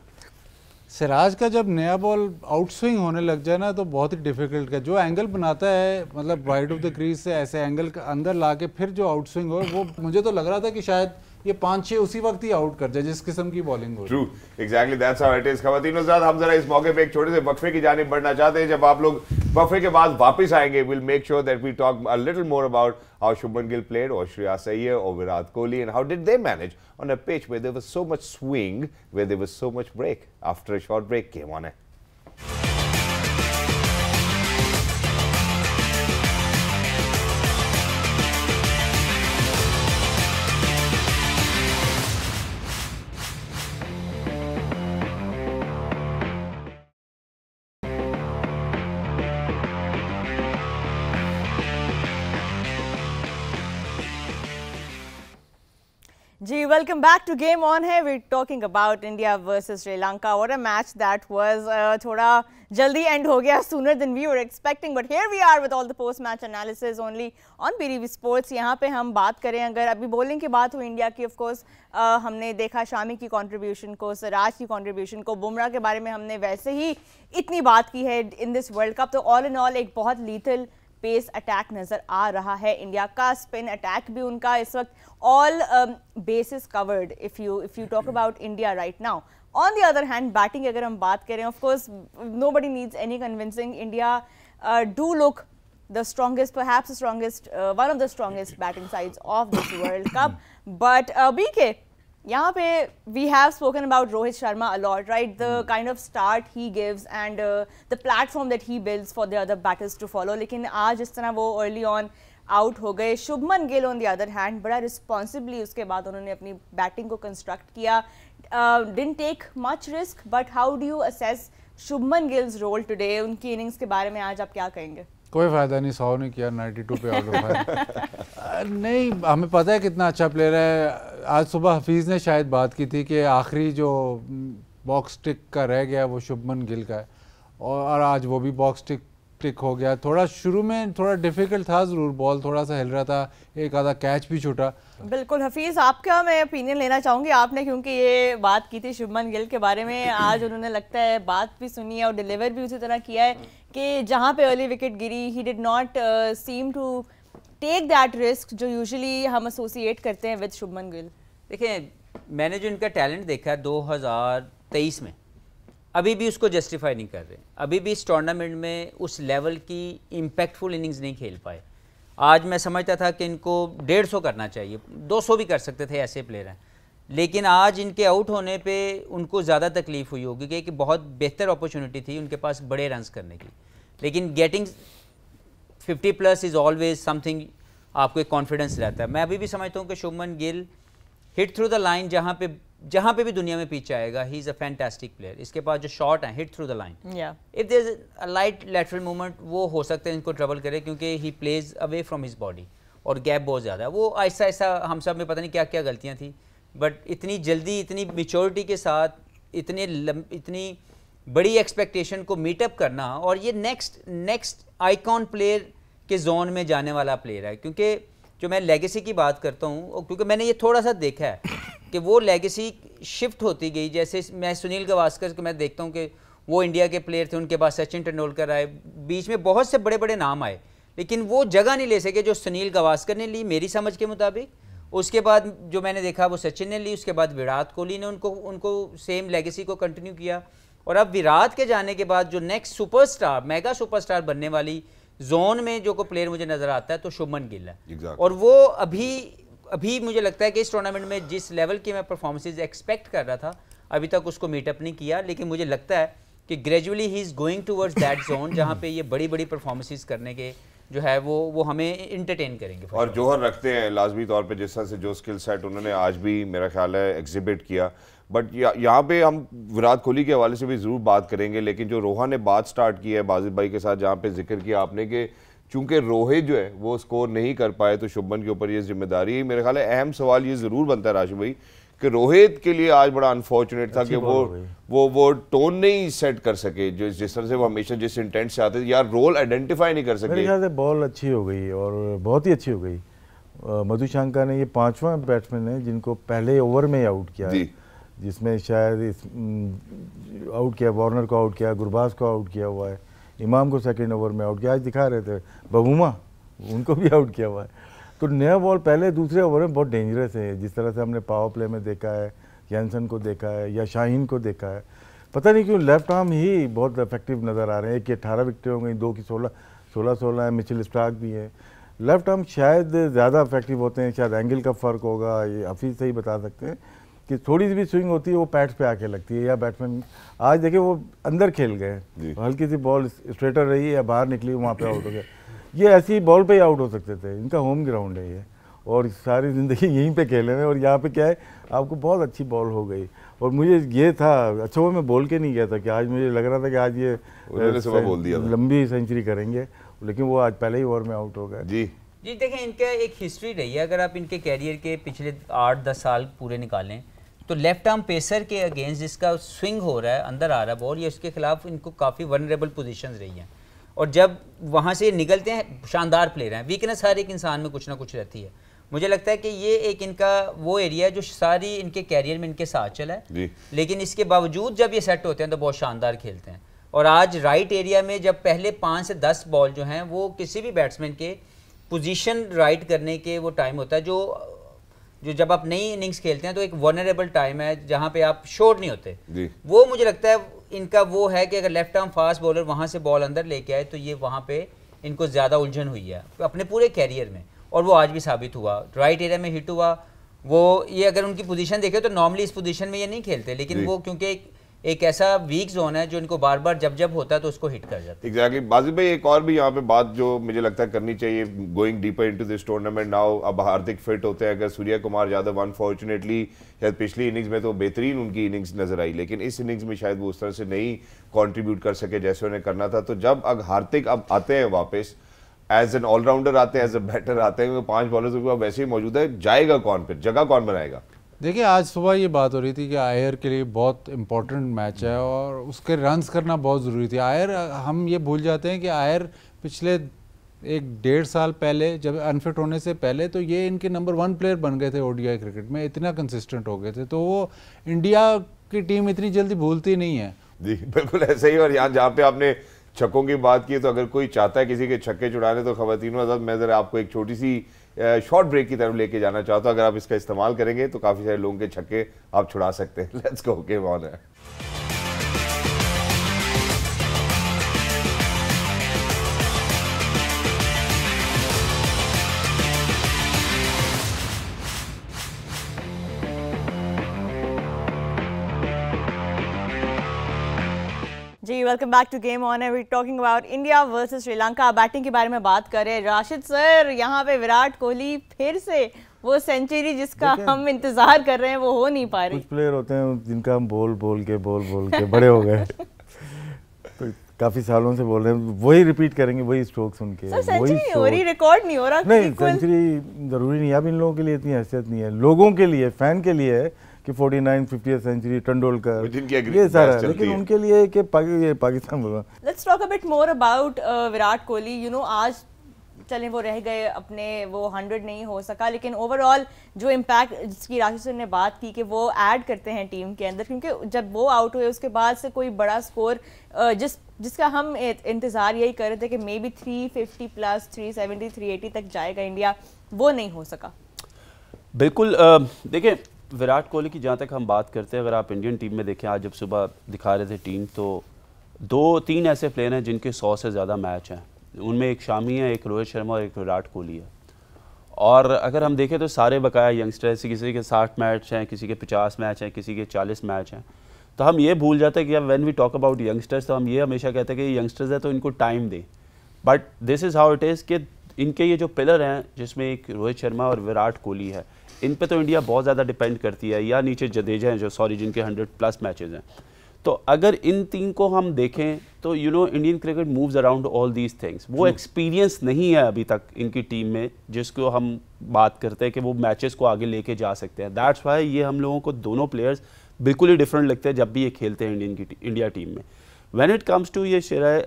Siraj का जब नया बॉल आउट स्विंग होने लग जाए ना तो बहुत ही डिफिकल्ट का जो एंगल बनाता है मतलब वाइड ऑफ द क्रीज से ऐसे एंगल के अंदर ला के फिर जो आउट स्विंग हो वो मुझे तो लग रहा था कि शायद ये पांच छह उसी वक्त ही आउट कर जाए जिस किस्म की बॉलिंग हो true exactly that's how it is खवातीन हम जरा इस मौके पे एक छोटे से वक्फे की जानी बढ़ना चाहते हैं जब आप लोग वक्फे के बाद वापस आएंगे will make sure that we talk a little more about how Shubman Gill played और श्रेया सैयर और Virat Kohli and how did they manage on a pitch where there was so much swing where there was so much break after a short break came on it जी welcome back to game on है we talking about India versus Sri Lanka और a match that was थोड़ा जल्दी end हो गया sooner than we were expecting but here we are with all the post match analysis only on PTV sports यहाँ पे हम बात करें अगर अभी बॉलिंग की बात हो इंडिया की ऑफ कोर्स uh, हमने देखा शामी की कॉन्ट्रीब्यूशन को सराज की कॉन्ट्रीब्यूशन को बुमराह के बारे में हमने वैसे ही इतनी बात की है इन दिस वर्ल्ड कप तो ऑल इन ऑल एक बहुत लीथल पेस अटैक नज़र आ रहा है इंडिया का स्पिन अटैक भी उनका इस वक्त all bases covered if you if you talk about India right now on the other hand batting अगर हम बात करें of course nobody needs any convincing India do look the strongest perhaps the strongest, uh, one of the strongest batting sides of this World Cup. But uh, यहाँ पे we have spoken about Rohit Sharma a lot right the kind of start he gives and the platform that he builds for the other batters to follow लेकिन आज इस तरह वो early on out हो गए Shubman Gill on the other hand बड़ा responsibly उसके बाद उन्होंने अपनी बैटिंग को कंस्ट्रक्ट किया didn't take much risk but how do you assess Shubman Gill's role today उनकी इनिंग्स के बारे में आज आप क्या कहेंगे कोई फ़ायदा नहीं सौ ने किया 92 पे आउट हो (laughs) नहीं हमें पता है कितना अच्छा प्लेयर है आज सुबह हफीज़ ने शायद बात की थी कि आखिरी जो बॉक्स टिक का रह गया वो शुभमन गिल का है और आज वो भी बॉक्स टिक टिक हो गया थोड़ा शुरू में थोड़ा डिफिकल्ट था ज़रूर बॉल थोड़ा सा हिल रहा था एक आधा कैच भी छूटा बिल्कुल हफीज़ आपका मैं ओपिनियन लेना चाहूँगी आपने क्योंकि ये बात की थी शुभमन गिल के बारे में आज उन्होंने लगता है बात भी सुनी है और डिलीवर भी उसी तरह किया है कि जहाँ पे अर्ली विकेट गिरी he did not seem to take that risk जो यूजुअली हम एसोसिएट करते हैं विद शुभमन गिल देखिए मैंने जो इनका टैलेंट देखा 2023 में अभी भी उसको जस्टिफाई नहीं कर रहे अभी भी इस टूर्नामेंट में उस लेवल की इम्पैक्टफुल इनिंग्स नहीं खेल पाए आज मैं समझता था कि इनको डेढ़ सौ करना चाहिए दो सौ भी कर सकते थे ऐसे प्लेयर हैं लेकिन आज इनके आउट होने पे उनको ज़्यादा तकलीफ हुई होगी क्योंकि बहुत बेहतर अपॉर्चुनिटी थी उनके पास बड़े रन्स करने की लेकिन getting 50 plus is always something आपको एक कॉन्फिडेंस रहता है मैं अभी भी समझता हूँ कि Shubman Gill hit through the line जहाँ पे जहाँ पे भी दुनिया में पीछे आएगा he is a fantastic player इसके पास जो शॉट हैं hit through the line if they light lateral movement वो हो सकते हैं इनको ट्रबल करे क्योंकि he plays away from his body और गैप बहुत ज़्यादा है वो ऐसा ऐसा हम सब में पता नहीं क्या क्या गलतियाँ थी बट इतनी जल्दी इतनी मिच्योरिटी के साथ इतने इतनी बड़ी एक्सपेक्टेशन को मीटअप करना और ये नेक्स्ट नेक्स्ट आइकॉन प्लेयर के जोन में जाने वाला प्लेयर है क्योंकि जो मैं लेगेसी की बात करता हूँ क्योंकि मैंने ये थोड़ा सा देखा है कि वो लेगेसी शिफ्ट होती गई जैसे मैं सुनील गवास्कर को मैं देखता हूँ कि वो इंडिया के प्लेयर थे उनके पास सचिन तेंदुलकर आए बीच में बहुत से बड़े बड़े नाम आए लेकिन वो जगह नहीं ले सके जो सुनील गवास्कर ने ली मेरी समझ के मुताबिक उसके बाद जो मैंने देखा वो सचिन ने ली उसके बाद विराट कोहली ने उनको उनको सेम लेगेसी को कंटिन्यू किया और अब विराट के जाने के बाद जो नेक्स्ट सुपरस्टार मेगा सुपरस्टार बनने वाली जोन में जो को प्लेयर मुझे नजर आता है तो शुभमन गिल है exactly. और वो अभी अभी मुझे लगता है कि इस टूर्नामेंट में जिस लेवल की मैं परफॉर्मेंसेज एक्सपेक्ट कर रहा था अभी तक उसको मीटअप नहीं किया लेकिन मुझे लगता है कि gradually he is going towards that zone जहाँ पे ये बड़ी बड़ी परफॉर्मेंसेज करने के जो है वो वो हमें इंटरटेन करेंगे और जोहर रखते हैं लाजमी तौर पर जिस तरह से जो स्किल सेट उन्होंने आज भी मेरा ख्याल है एग्जिबिट किया बट यहाँ पे हम विराट कोहली के हवाले से भी ज़रूर बात करेंगे लेकिन जो रोहा ने बात स्टार्ट की है बाजिद भाई के साथ जहाँ पे जिक्र किया आपने कि चूंकि रोहे जो है वो स्कोर नहीं कर पाए तो शुभमन के ऊपर ये जिम्मेदारी है मेरे ख्याल है अहम सवाल ये ज़रूर बनता है राशि भाई कि रोहित के लिए आज बड़ा अनफॉर्चुनेट था कि वो वो वो टोन नहीं सेट कर सके जो जिस तरह से वो हमेशा जिस इंटेंट से आते थे यार रोल आइडेंटिफाई नहीं कर सके मेरे ख्याल से बॉल अच्छी हो गई और बहुत ही अच्छी हो गई मधुशांका ने ये पांचवा बैट्समैन है जिनको पहले ओवर में आउट किया है जिसमें शायद इस आउट किया वार्नर को आउट किया गुरबाज को आउट किया हुआ है इमाम को सेकेंड ओवर में आउट किया आज दिखा रहे थे बबूमा उनको भी आउट किया हुआ है तो नया बॉल पहले दूसरे ओवर में बहुत डेंजरस है जिस तरह से हमने पावर प्ले में देखा है जैनसन को देखा है या शाहीन को देखा है पता नहीं क्यों लेफ्ट आर्म ही बहुत इफेक्टिव नज़र आ रहे हैं एक की अठारह विकटें हो गई दो की सोलह सोलह सोलह है मिचिल स्टार्क भी हैं लेफ्ट आर्म शायद ज़्यादा इफेक्टिव होते हैं शायद एंगल का फ़र्क होगा ये हफीज़ से ही बता सकते हैं कि थोड़ी सी भी स्विंग होती है वो पैट्स पे आके लगती है या बैट्समैन आज देखिए वो अंदर खेल गए हल्की सी बॉल स्ट्रेटर रही या बाहर निकली वहाँ पे आउट हो गया ये ऐसी बॉल पे ही आउट हो सकते थे इनका होम ग्राउंड है ये और सारी ज़िंदगी (laughs) यहीं पे खेले हैं और यहाँ पे क्या है आपको बहुत अच्छी बॉल हो गई और मुझे ये था अच्छा वो मैं बोल के नहीं गया था कि आज मुझे लग रहा था कि आज ये बोल दिया लंबी सेंचुरी करेंगे लेकिन वो आज पहले ही ओवर में आउट हो गए जी जी देखें इनका एक हिस्ट्री रही है अगर आप इनके कैरियर के पिछले आठ दस साल पूरे निकालें तो लेफ्ट आर्म पेसर के अगेंस्ट जिसका स्विंग हो रहा है अंदर आ रहा है बॉल ये उसके खिलाफ इनको काफ़ी वनरेबल पोजिशन रही हैं और जब वहाँ से निकलते हैं शानदार प्लेयर हैं वीकनेस हर एक इंसान में कुछ ना कुछ रहती है मुझे लगता है कि ये एक इनका वो एरिया है जो सारी इनके कैरियर में इनके साथ चला है लेकिन इसके बावजूद जब ये सेट होते हैं तो बहुत शानदार खेलते हैं और आज राइट एरिया में जब पहले पाँच से दस बॉल जो हैं वो किसी भी बैट्समैन के पोजीशन राइट करने के वो टाइम होता है जो जो जब आप नई इनिंग्स खेलते हैं तो एक वनरेबल टाइम है जहाँ पे आप शोर नहीं होते वो मुझे लगता है इनका वो है कि अगर लेफ्ट आर्म फास्ट बॉलर वहाँ से बॉल अंदर लेके आए तो ये वहाँ पे इनको ज़्यादा उलझन हुई है अपने पूरे कैरियर में और वो आज भी साबित हुआ राइट एरिया में हिट हुआ वो ये अगर उनकी पोजीशन देखें तो नॉर्मली इस पोजीशन में ये नहीं खेलते लेकिन वो क्योंकि एक एक ऐसा वीक जोन है जो इनको बार बार जब जब होता है तो उसको हिट कर जाता है एग्जैक्टली बाजी भाई एक और भी यहाँ पे बात जो मुझे लगता है करनी चाहिए going deeper into this tournament now अब हार्दिक फिट होते हैं अगर सूर्या कुमार यादव अनफॉर्चुनेटली शायद पिछली इनिंग्स में तो बेहतरीन उनकी इनिंग्स नजर आई लेकिन इस इनिंग्स में शायद वो उस तरह से नहीं कॉन्ट्रीब्यूट कर सके जैसे उन्हें करना था तो जब अब हार्दिक अब आते हैं वापस एज एन ऑलराउंडर आते हैं एज ए बैटर आते हैं तो पांच बॉलर वैसे ही मौजूद है जाएगा कौन फिर जगह कौन बनाएगा देखिए आज सुबह ये बात हो रही थी कि आयर के लिए बहुत इम्पोर्टेंट मैच है और उसके रन्स करना बहुत ज़रूरी थी आयर हम ये भूल जाते हैं कि आयर पिछले एक डेढ़ साल पहले जब अनफिट होने से पहले तो ये इनके नंबर वन प्लेयर बन गए थे ओडीआई क्रिकेट में इतना कंसिस्टेंट हो गए थे तो वो इंडिया की टीम इतनी जल्दी भूलती नहीं है जी बिल्कुल ऐसे ही और यहाँ जहाँ पे आपने छक्कों की बात की तो अगर कोई चाहता है किसी के छक्के चुड़ाने तो आजाद मैं ज़रा आपको एक छोटी सी शॉर्ट ब्रेक की तरफ लेके जाना चाहता हूँ अगर आप इसका इस्तेमाल करेंगे तो काफ़ी सारे लोगों के छक्के आप छुड़ा सकते हैं लेट्स गो के वॉन है जी welcome back to game on we talking about India versus Sri Lanka batting के बारे में बात करें राशिद सर यहाँ पे विराट कोहली फिर से वो सेंचुरी जिसका हम इंतजार कर रहे हैं वो हो नहीं पा रहे कुछ प्लेयर होते हैं जिनका हम बोल बोल के बोल बोल के बड़े हो गए (laughs) तो काफी सालों से बोल रहे हैं वही रिपीट करेंगे वही स्ट्रोक सुन के वही हो रही रिकॉर्ड नहीं हो रहा नहीं सेंचुरी जरूरी नहीं अब इन लोगों के लिए इतनी हैसियत नहीं है लोगों के लिए फैन के लिए है कि 49 50th सेंचुरी टंडोलकर ये सारा लेकिन उनके लिए कि पाकि, पाकिस्तान बोल रहा let's talk about more about Virat Kohli you know आज चले वो रह गए अपने वो हंड्रेड नहीं हो सका लेकिन ओवरऑल जो इम्पैक्ट जिसकी राशि सर ने बात की कि वो ऐड करते हैं टीम के अंदर क्योंकि जब वो आउट हुए उसके बाद से कोई बड़ा स्कोर uh, जिस जिसका हम इंतज़ार यही कर रहे थे कि maybe three fifty plus three seventy three eighty तक जाएगा इंडिया वो नहीं हो सका बिल्कुल uh, देखें विराट कोहली की जहाँ तक हम बात करते हैं अगर आप इंडियन टीम में देखें आज जब सुबह दिखा रहे थे टीम तो दो तीन ऐसे प्लेयर हैं जिनके सौ से ज़्यादा मैच हैं उनमें एक शामी है एक रोहित शर्मा और एक विराट कोहली है और अगर हम देखें तो सारे बकाया यंगस्टर्स किसी के साठ मैच हैं किसी के पचास मैच हैं किसी के चालीस मैच हैं तो हम ये भूल जाते हैं कि अब when we talk about youngsters तो हम ये हमेशा कहते हैं कि यंगस्टर्स हैं तो इनको टाइम दें but this is how it is कि इनके ये जो पिलर हैं जिसमें एक रोहित शर्मा और विराट कोहली है इन पे तो इंडिया बहुत ज़्यादा डिपेंड करती है या नीचे जदेजा हैं जो सॉरी जिनके हंड्रेड प्लस मैचेज़ हैं तो अगर इन तीन को हम देखें तो you know Indian cricket moves around all these things वो एक्सपीरियंस hmm. नहीं है अभी तक इनकी टीम में जिसको हम बात करते हैं कि वो मैचेस को आगे लेके जा सकते हैं दैट्स वाई ये हम लोगों को दोनों प्लेयर्स बिल्कुल ही डिफरेंट लगते हैं जब भी ये खेलते हैं इंडियन की इंडिया टीम में वैन इट कम्स टू ये शराय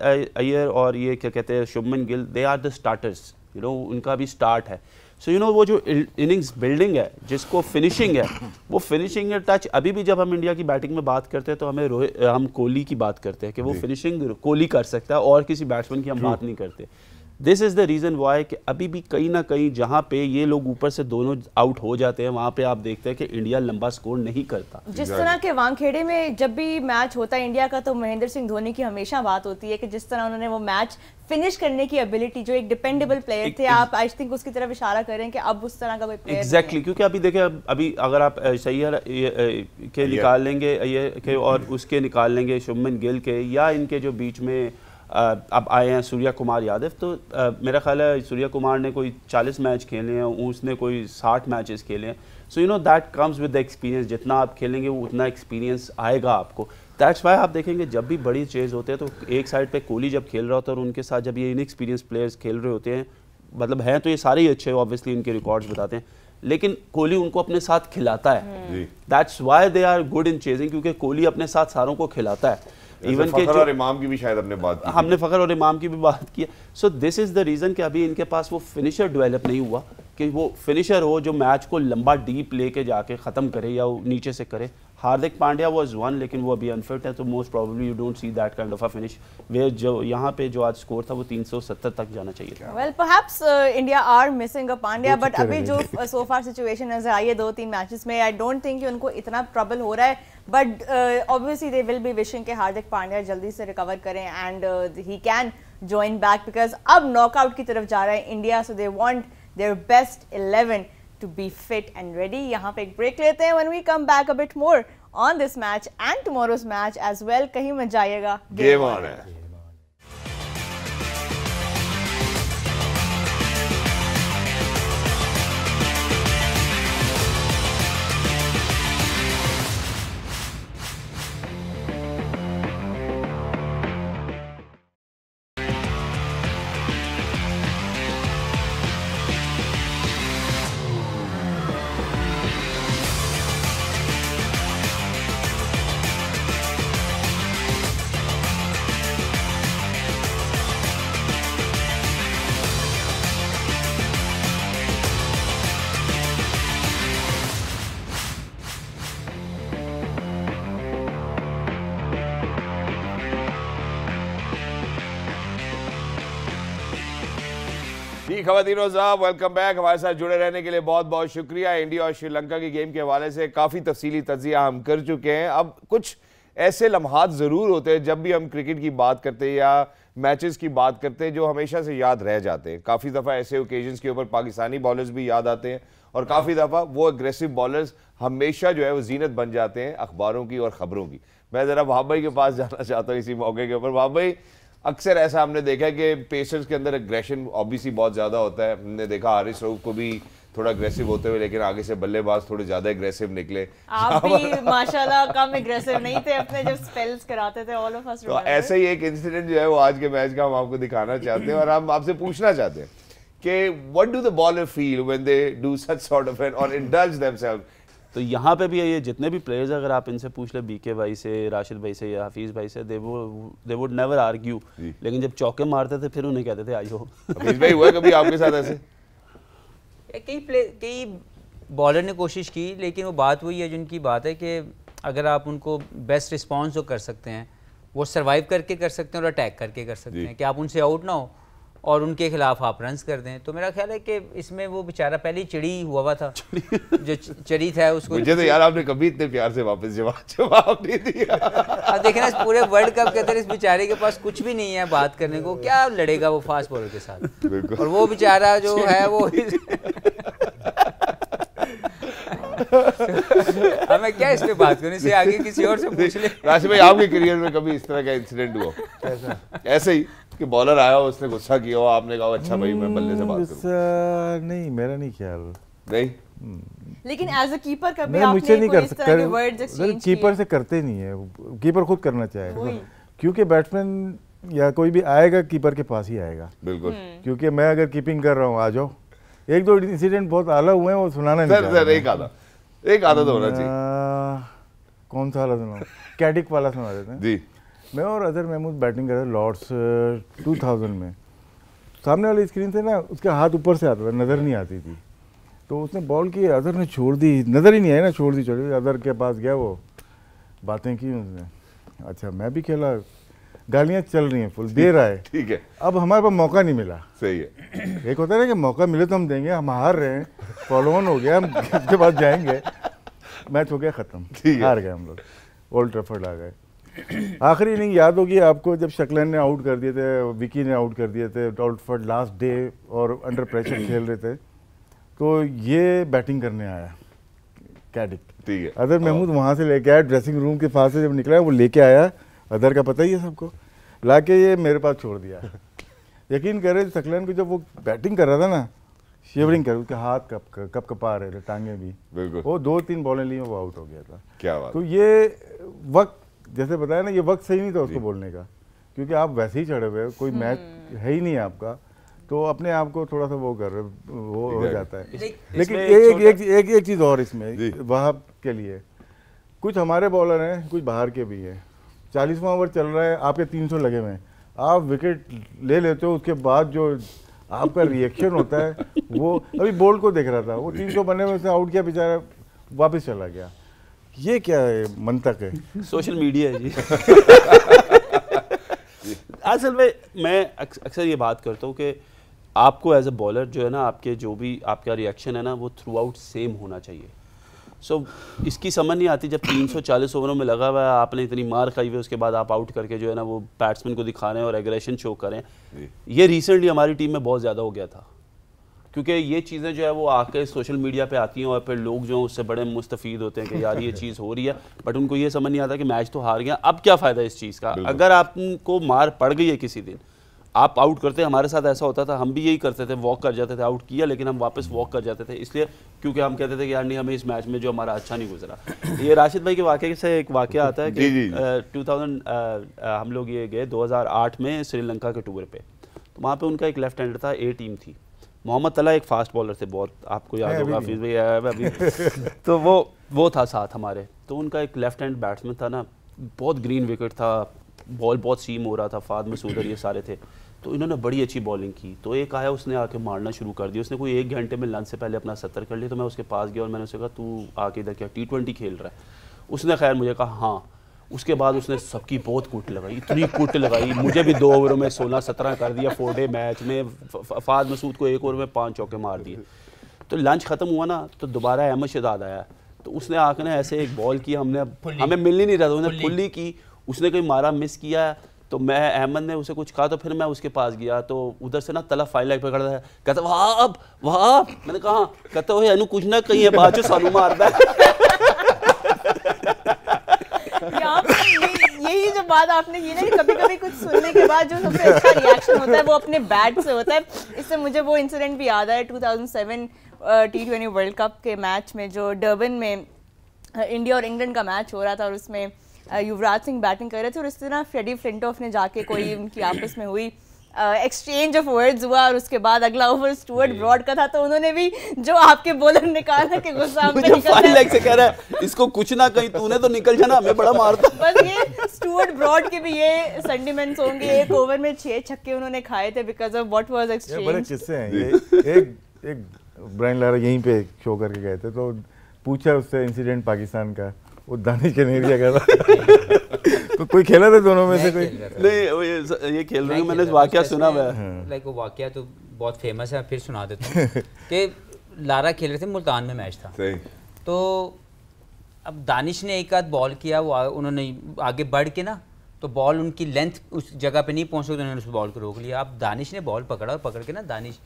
अयर और ये क्या कहते हैं Shubman Gill they are the starters you know उनका भी स्टार्ट है सो यू नो वो जो इनिंग्स बिल्डिंग है जिसको फिनिशिंग है वो फिनिशिंग टच अभी भी जब हम इंडिया की बैटिंग में बात करते हैं तो हमें रोहित हम कोहली की बात करते हैं कि वो फिनिशिंग कोहली कर सकता है और किसी बैट्समैन की हम बात नहीं करते this is the reason why कि अभी भी कहीं ना कहीं जहाँ पे ये लोग ऊपर से दोनों आउट हो जाते हैं वहाँ पे आप देखते हैं कि इंडिया लंबा स्कोर नहीं करता जिस तरह के वानखेड़े में जब भी मैच होता है इंडिया का तो महेंद्र सिंह धोनी की हमेशा बात होती है कि जिस तरह उन्होंने वो मैच फिनिश करने की एबिलिटी जो एक डिपेंडेबल प्लेयर थे आप आई थिंक उसकी तरफ इशारा कर रहे हैं कि अब उस तरह का कोई एग्जैक्टली क्योंकि अभी देखें अभी अगर आप सैयर के निकाल लेंगे ये के हम्म। और उसके निकाल लेंगे शुभमन गिल के या इनके जो बीच में अब आए हैं सूर्या कुमार यादव तो आ, मेरा ख्याल है सूर्या कुमार ने कोई 40 मैच खेले हैं उसने कोई 60 मैचेस खेले हैं so you know that comes with the experience जितना आप खेलेंगे वो उतना एक्सपीरियंस आएगा आपको दैट्स वाई आप देखेंगे जब भी बड़ी चेज होते हैं तो एक साइड पे कोहली जब खेल रहा होता है और उनके साथ जब ये इनएक्सपीरियंस प्लेयर्स खेल रहे होते हैं मतलब हैं तो ये सारे ही अच्छे ऑब्वियसली इनके रिकॉर्ड्स बताते हैं लेकिन कोहली उनको अपने साथ खिलाता है that's why they are good in chasing क्योंकि कोहली अपने साथ सारों को खिलाता है इवन के और इमाम की भी शायद हमने बात की हमने फ़खर और इमाम की भी बात की so this is the reason कि अभी इनके पास वो फिनिशर डेवलप नहीं हुआ कि वो फिनिशर हो जो मैच को लंबा डीप लेके जाके ख़त्म करे या नीचे से करे हार्दिक पांड्या वो वन लेकिन वो अभी अनफिट है तो most probably you don't see that kind of a finish way जो यहाँ पे जो आज स्कोर था वो 370 तक जाना चाहिए well perhaps India are missing a Pandya but अभी जो सो फार सिचुएशन नजर आई है दो तीन मैचेस में आई डोंट थिंक कि उनको इतना ट्रबल हो रहा है but obviously they will be wishing के हार्दिक पांड्या जल्दी से रिकवर करें and he can join back because अब नॉकआउट की तरफ जा रहा है India so they want their best 11 to be fit and ready. यहाँ पे एक break when we come back a bit more on this match and tomorrow's match as well. कहीं मत Game on है. जी खातिन साहब वेलकम बैक हमारे साथ जुड़े रहने के लिए बहुत बहुत शुक्रिया इंडिया और श्रीलंका की गेम के हवाले से काफ़ी तफसीली तजिया हम कर चुके हैं अब कुछ ऐसे लम्हात ज़रूर होते हैं जब भी हम क्रिकेट की बात करते हैं या मैचेस की बात करते हैं जो हमेशा से याद रह जाते हैं काफ़ी दफ़ा ऐसे ओकेजन्स के ऊपर पाकिस्तानी बॉलर्स भी याद आते हैं और काफ़ी दफ़ा वो अग्रेसिव बॉलर्स हमेशा जो है वो जीनत बन जाते हैं अखबारों की और ख़बरों की मैं ज़रा भाई के पास जाना चाहता हूँ इसी मौके के ऊपर भाई अक्सर ऐसा हमने देखा है कि पेसर्स के अंदर एग्रेशन ऑब्वियसली बहुत ज़्यादा होता है हमने देखा हारिस रऊफ को भी थोड़ा अग्रेसिव होते हुए लेकिन आगे से बल्लेबाज थोड़े ज्यादा अग्रेसिव निकले आप (laughs) भी माशाल्लाह कम अग्रेसिव नहीं थे अपने जब स्पेल्स कराते थे ऑल ऑफ अस तो ऐसे ही एक इंसिडेंट जो है वो आज के मैच का हम आपको दिखाना चाहते हैं और हम आपसे पूछना चाहते हैं कि what do the bowler feel when they do such sort of an और इंडल्ज देमसेल्फ तो यहाँ पे भी ये जितने भी प्लेयर्स अगर आप इनसे पूछ ले बीके भाई से राशिद भाई से या हफीज़ भाई से they they would never argue लेकिन जब चौके मारते थे फिर उन्हें कहते थे आई हो हफीज़ भाई हुआ कभी आपके साथ ऐसे कई प्ले कई बॉलर ने कोशिश की लेकिन वो बात वही है जिनकी बात है कि अगर आप उनको बेस्ट रिस्पॉन्स जो कर सकते हैं वो सर्वाइव करके कर सकते हैं और अटैक करके कर सकते हैं कि आप उनसे आउट ना हो और उनके खिलाफ आप रंस कर दें तो मेरा ख्याल है कि इसमें वो बेचारा पहले ही चिड़ी हुआ हुआ था जो चिड़ी था उसको मुझे तो यार आपने कभी इतने प्यार से वापस जवाब जवाब नहीं दिया अब देखें इस पूरे वर्ल्ड कप के अंदर इस बेचारे के पास कुछ भी नहीं है बात करने को क्या लड़ेगा वो फास्ट बॉलर के साथ और वो बेचारा जो है वो हमें क्या इस पे बात करनी से आगे किसी और से पूछ ले राशि भाई आपके करियर में कभी इस तरह का इंसिडेंट हुआ ऐसे ही कि बॉलर आया हो उसने गुस्सा किया हो आपने कहा अच्छा भाई मैं बल्ले से बात हम्म, करूं नहीं मेरा नहीं ख्याल नहीं हम्म। लेकिन एज अ कीपर कभी आपने मुझसे नहीं कर सकते कीपर से करते नहीं है कीपर खुद करना चाहेगा क्योंकि बैट्समैन या कोई भी आएगा कीपर के पास ही आएगा बिल्कुल हम्म। क्योंकि मैं अगर कीपिंग कर रहा हूँ आ जाओ एक दो इंसिडेंट बहुत आला हुए हैं वो सुनाना नहीं सर सर एक आधा एक आधा तो होना चाहिए कौन सा आला सुना कैडिक वाला सुना देते हैं जी मैं और अजहर महमूद बैटिंग कर रहे लॉर्ड्स टू थाउजेंड में सामने वाली स्क्रीन से ना उसके हाथ ऊपर से आता था नज़र नहीं आती थी तो उसने बॉल की अजहर ने छोड़ दी नज़र ही नहीं आई ना छोड़ दी छोड़ दी अजहर के पास गया वो बातें की उसने अच्छा मैं भी खेला गालियाँ चल रही हैं फुल देर आए (laughs) ठीक है अब हमारे पास मौका नहीं मिला सही है (clears throat) एक होता है ना कि मौका मिले तो हम देंगे हम हार रहे हैं फॉलो ऑन हो गया हम (laughs) उसके पास जाएंगे मैच हो गया ख़त्म हार गए हम लोग ओल्ड ट्रेफर्ड आ गए (clears throat) आखिरी इनिंग याद होगी आपको जब शक्लन ने आउट कर दिए थे विकी ने आउट कर दिए थे डॉल्टफर्ड लास्ट डे और अंडर प्रेशर खेल रहे थे तो ये बैटिंग करने आया कैडिक ठीक है अदर महमूद वहाँ से लेके आया ड्रेसिंग रूम के पास से जब निकला वो लेके आया अदर का पता ही है सबको ला के ये मेरे पास छोड़ दिया (laughs) यकीन करे सकलन को जब वो बैटिंग कर रहा था ना शिवरिंग कर उसके हाथ कप कप कपा रहे थे टांगे भी बिल्कुल वो दो तीन बॉलें ली वो आउट हो गया था क्या बात तो ये वक्त जैसे बताया ना ये वक्त सही नहीं था उसको बोलने का क्योंकि आप वैसे ही चढ़े हुए हो कोई हम्म। मैच है ही नहीं आपका तो अपने आप को थोड़ा सा वो कर रहे वो हो जाता है लेकिन एक एक एक एक चीज़ और इसमें वहाँ के लिए कुछ हमारे बॉलर हैं कुछ बाहर के भी हैं चालीसवा ओवर चल रहा है आपके तीन सौ लगे हुए हैं आप विकेट ले लेते हो उसके बाद जो आपका रिएक्शन होता है वो अभी बोल्ड को देख रहा था वो तीन सौ बने हुए उसने आउट किया बेचारा वापस चला गया ये क्या है मंतक है सोशल मीडिया है जी (laughs) असल में मैं अक्सर ये बात करता हूँ कि आपको एज ए बॉलर जो है ना आपके जो भी आपका रिएक्शन है ना वो थ्रू आउट सेम होना चाहिए सो so, इसकी समझ नहीं आती जब 340 ओवरों में लगा हुआ है आपने इतनी मार खाई हुई उसके बाद आप आउट करके जो है ना वो बैट्समैन को दिखा रहे हैं और एग्रेशन शो करें ये रिसेंटली हमारी टीम में बहुत ज़्यादा हो गया था क्योंकि ये चीज़ें जो है वो आके सोशल मीडिया पे आती हैं और फिर लोग जो हैं उससे बड़े मुस्तफ़ होते हैं कि यार ये (laughs) चीज़ हो रही है बट उनको ये समझ नहीं आता कि मैच तो हार गया अब क्या फ़ायदा इस चीज़ का अगर आपको मार पड़ गई है किसी दिन आप आउट करते हमारे साथ ऐसा होता था हम भी यही करते थे वॉक कर जाते थे आउट किया लेकिन हम वापस वॉक कर जाते थे इसलिए क्योंकि हम कहते थे कि यार नहीं हमें इस मैच में जो हमारा अच्छा नहीं गुजरा (coughs) ये राशिद भाई के वाक़े से एक वाक़ आता है कि टू थाउजेंड हम लोग ये गए 2008 में श्रीलंका के टूर पे तो वहाँ पे उनका एक लेफ्ट हैंडर था ए टीम थी मोहम्मद तला एक फास्ट बॉलर थे बहुत आपको याद होगा हाफिज भाई अभी (laughs) तो वो वो था साथ हमारे तो उनका एक लेफ्ट हैंड बैट्समैन था ना बहुत ग्रीन विकेट था बॉल बहुत सीम हो रहा था फाद मसूद और ये सारे थे तो इन्होंने बड़ी अच्छी बॉलिंग की तो एक आया उसने आके मारना शुरू कर दिया उसने कोई एक घंटे में लंच से पहले अपना सत्तर कर लिया तो मैं उसके पास गया और मैंने उसे कहा तू आके इधर क्या टी ट्वेंटी खेल रहा है उसने खैर मुझे कहा हाँ उसके बाद उसने सबकी बहुत कुट लगाई इतनी कुट लगाई मुझे भी दो ओवरों में सोलह सत्रह कर दिया फोर डे मैच में फाद मसूद को एक ओवर में पाँच चौके मार दिए तो लंच ख़त्म हुआ ना तो दोबारा अहमद शहजाद आया तो उसने आकर ना ऐसे एक बॉल की हमने हमें मिल ही नहीं रहा था उसने ही की उसने कोई मारा मिस किया तो मैं अहमद ने उसे कुछ कहा तो फिर मैं उसके पास गया तो उधर से ना तला फाइल लाइक रहा है कहता वाह अब वाह मैंने कहा हाँ। कहते हो अनु कुछ ना कहीं है बाजू सालू मारता है यही जो बात आपने की ना कि कभी कभी कुछ सुनने के बाद जो सबसे अच्छा रिएक्शन होता है वो अपने बैट से होता है इससे मुझे वो इंसिडेंट भी याद आया two T twenty World Cup के मैच में जो डर्बन में इंडिया uh, और इंग्लैंड का मैच हो रहा था और उसमें uh, युवराज सिंह बैटिंग कर रहे थे और इस तरह फ्रेडी फ्लिंटॉफ ने जाके कोई उनकी आपस में हुई एक्सचेंज ऑफ वर्ड्स हुआ और उसके बाद अगला ओवर स्टुअर्ट ब्रॉड का था तो उन्होंने भी जो आपके बॉलर निकाला कि गुस्सा (laughs) मुझे लेग से कह रहा है इसको कुछ ना कहीं तूने तो निकल जाना मैं बड़ा मारता (laughs) बस ये स्टुअर्ट ब्रॉड के भी ये सेंटिमेंट्स होंगे एक ओवर में छह छक्के उन्होंने खाए थे because of what was exchange बड़े किस्से हैं ये एक एक ब्रायन लारा यहीं पे शो करके गए थे तो पूछा उससे इंसिडेंट पाकिस्तान का वो दानिश कनेरिया का था (laughs) तो कोई खेला था दोनों में से कोई नहीं ये खेल रही हूँ मैंने वाक्य सुना हुआ है लाइक वो वाक्य तो बहुत फेमस है फिर सुना देता (laughs) कि लारा खेल रहे थे मुल्तान में मैच था तो अब दानिश ने एक आध बॉल किया वो उन्होंने आगे बढ़ के ना तो बॉल उनकी लेंथ उस जगह पे नहीं पहुंच तो उन्होंने उस बॉल को रोक लिया अब दानिश ने बॉल पकड़ा और पकड़ के ना दानिश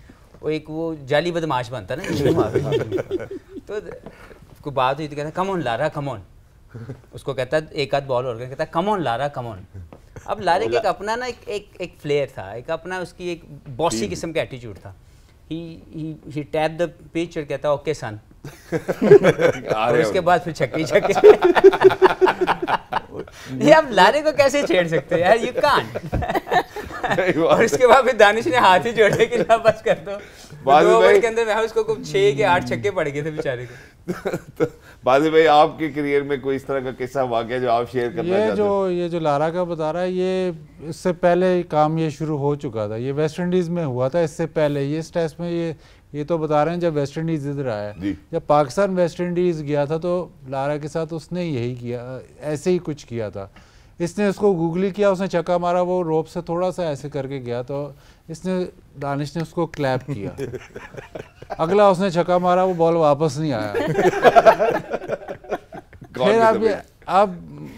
वो एक वो जाली बदमाश बनता ना (laughs) तो कोई बात हुई तो कहता कमोन लारा कमोन (laughs) उसको कहता है एक आध बॉल और कहता है कमॉन लारा कमॉन अब लारे का एक अपना ना एक एक, एक फ्लेयर था एक अपना उसकी एक बॉसी किस्म का एटीट्यूड था he he tap the pitch और कहता ओके (laughs) सन और उसके बाद फिर छक्के छक्के (laughs) ये आप लारे को कैसे छेड़ सकते हैं यार यू कान और इसके बाद फिर दानिश ने हाथ ही जोड़े कि ना बस कर दो ओवर के अंदर मैं उसको कुछ छह के आठ छक्के पड़ गए थे बेचारे को तो बाजे भाई आपके करियर में कोई इस तरह का किस्सा वाक्य जो आप शेयर करना ये जो ये जो लारा का बता रहा है ये इससे पहले काम ये शुरू हो चुका था ये वेस्ट इंडीज़ में हुआ था इससे पहले ये इस टेस्ट में ये ये तो बता रहे हैं जब वेस्ट इंडीज़ इधर आया जब पाकिस्तान वेस्ट इंडीज़ गया था तो लारा के साथ उसने यही किया ऐसे ही कुछ किया था इसने उसको गूगली किया उसने चक्का मारा वो रोप से थोड़ा सा ऐसे करके गया तो इसने दानिश ने उसको क्लैप किया (laughs) अगला उसने छक्का मारा वो बॉल वापस नहीं आया (laughs) फिर आप अब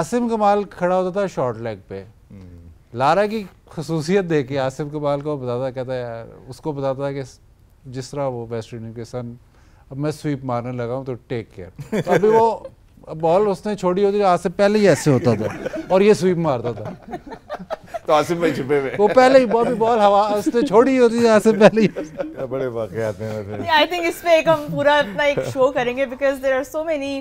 आसिम कमाल खड़ा होता था शॉर्ट लेग पे हम्म। लारा की खसूसियत देख के आसिम कमाल को बताता कहता यार उसको बताता है कि जिस तरह वो वेस्ट इंडीज के सन अब मैं स्वीप मारने लगा हूँ तो टेक केयर तो अभी वो बॉल उसने छोड़ी होती आज से पहले ही ऐसे होता था और ये स्वीप मारता था तो आसिफ भाई छुपे हुए वो पहले ही बॉबी बॉल हवा उसने छोड़ी होती है आसिफ पहले ही बड़े वाकयात हैं वैसे आई थिंक इस पे एक हम पूरा अपना एक शो करेंगे because there are so many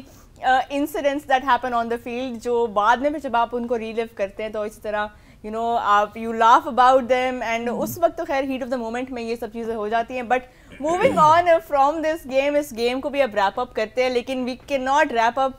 incidents that happen on the field जो बाद में जब आप उनको रीलिव करते हैं तो इसी तरह यू नो आप you laugh about them and उस वक्त तो खैर हीट ऑफ द मोमेंट में ये सब चीज़ें हो जाती हैं but moving on from this game इस गेम को भी अब रैप अप करते हैं लेकिन we can not wrap up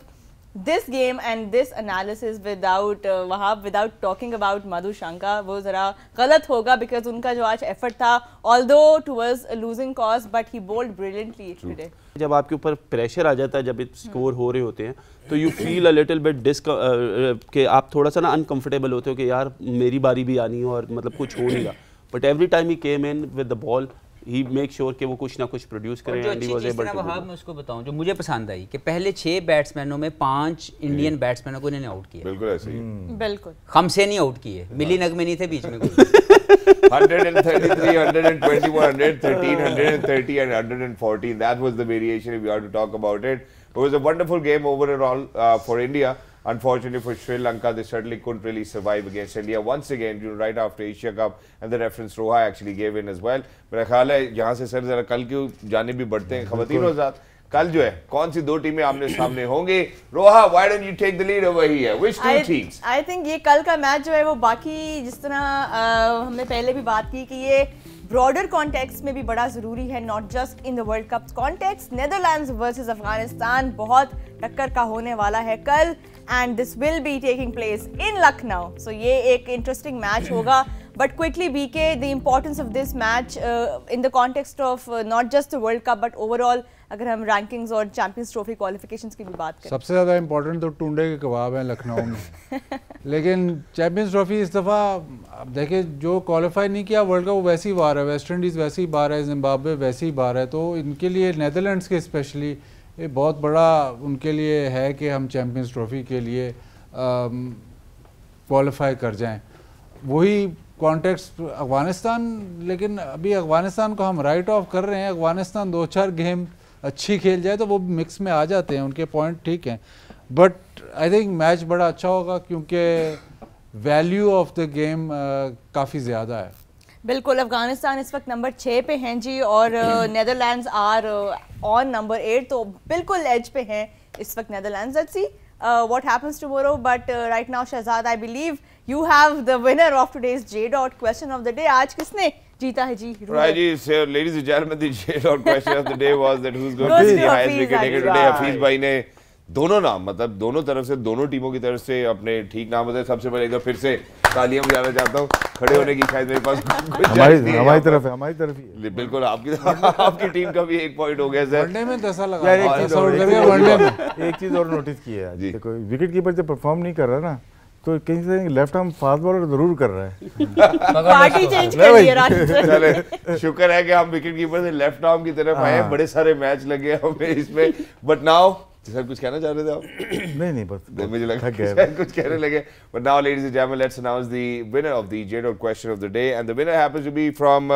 this game and this analysis without वहाँ without talking about Madushanka वो ज़रा गलत होगा बिकॉज उनका जो आज एफर्ट था although towards losing cause but he bowled brilliantly जब आपके ऊपर प्रेशर आ जाता है जब स्कोर hmm. हो रहे होते हैं तो you feel a little bit डिस के आप थोड़ा सा ना अनकंफर्टेबल होते हो कि यार मेरी बारी भी आनी है और मतलब कुछ हो नहीं रहा but every time he came in with the ball he make sure कि वो कुछ ना कुछ प्रोड्यूस करें and he was able to मैं उसको बताऊं जो मुझे पसंद आई कि पहले छह बैट्समैनों में पांच इंडियन बैट्समैनों को इन्होंने आउट किया बिल्कुल ऐसे हम्म। बिल्कुल बिल्कुल से नहीं आउट किए हाँ। मिली नगमे नहीं थे बीच में 133 121 113 130 and 114 that was the variation if you are to talk about it it was a wonderful game overall uh, for india Unfortunately for Sri Lanka, they certainly couldn't really survive against India once again, you know, right after Asia Cup and the reference Roha actually gave in as well. मेरा ख्याल है यहाँ से sir जरा कल की जाने भी बढ़ते हैं खवतिन और साथ कल जो है कौन सी दो टीमें आमने सामने होंगी रोहा why don't you take the lead over here which two teams i think ये कल का मैच जो है वो बाकी जिस तरह आ, हमने पहले भी बात की कि ये ब्रॉडर कॉन्टेक्स्ट में भी बड़ा ज़रूरी है not just in the World Cup context Netherlands versus Afghanistan बहुत टक्कर का होने वाला है कल and this will be taking place in Lucknow so ये एक इंटरेस्टिंग मैच होगा बट क्विकली bk के the of of this match in the context of not just World Cup but overall अगर हम रैंकिंग्स और चैंपियंस ट्रॉफी क्वालिफिकेशंस की भी बात करें सबसे ज़्यादा इंपॉर्टेंट तो टूडे के कबाब हैं लखनऊ में (laughs) लेकिन चैंपियंस ट्रॉफी इस दफ़ा अब देखिए जो क्वालिफाई नहीं किया वर्ल्ड कप वो वैसी बार है वेस्ट इंडीज़ वैसी बार है जिम्बाब्वे वैसी बार है तो इनके लिए नैदरलैंड्स के स्पेशली ये बहुत बड़ा उनके लिए है कि हम चैम्पियंस ट्रॉफी के लिए क्वालिफाई कर जाएँ वही कॉन्टेक्स्ट अफगानिस्तान लेकिन अभी अफगानिस्तान को हम राइट ऑफ कर रहे हैं अफगानिस्तान दो चार गेम अच्छी खेल जाए तो वो मिक्स में आ जाते हैं उनके पॉइंट ठीक हैं बट आई थिंक मैच बड़ा अच्छा होगा क्योंकि वैल्यू ऑफ द गेम काफ़ी ज़्यादा है बिल्कुल अफगानिस्तान इस वक्त नंबर छः पे हैं जी और Netherlands are on number eight तो बिल्कुल एज पे हैं इस वक्त Netherlands let's see what happens tomorrow but uh, right now Shahzad I believe you have the winner of today's J dot question of the day आज किसने जीता है जी राय जी so, ladies and gentlemen the shade (laughs) on question of the day was that who's going to be the highest wicket taker today Hafeez भाई ने दोनों नाम मतलब दोनों तरफ से दोनों टीमों की तरफ से अपने ठीक नाम बताए सबसे पहले एक बार फिर से तालियां बजाना चाहता हूं खड़े होने की शायद मेरे पास (laughs) हमारी हमारी तरफ है हमारी तरफ ही बिल्कुल आपकी तो- (laughs) आपकी टीम का भी एक पॉइंट हो गया सर वनडे में दसा लगा एक चीज और नोटिस की है देखो विकेट कीपर जब परफॉर्म नहीं कर रहा ना तो कहीं से लेफ्ट हम फास्ट बॉलर जरूर कर रहे हैं पार्टी चेंज कर दिया शुक्र है कि हम विकेट कीपर से लेफ्ट आर्म की तरफ आए हाँ। बड़े सारे मैच लगे हमें इसमें बट नाउ सर कुछ कहना चाह रहे थे आप नहीं नहीं बस मुझे लगा कुछ कहने लगे but now ladies and gentleman let's announce the winner of the Z question of the day and the winner happens to be from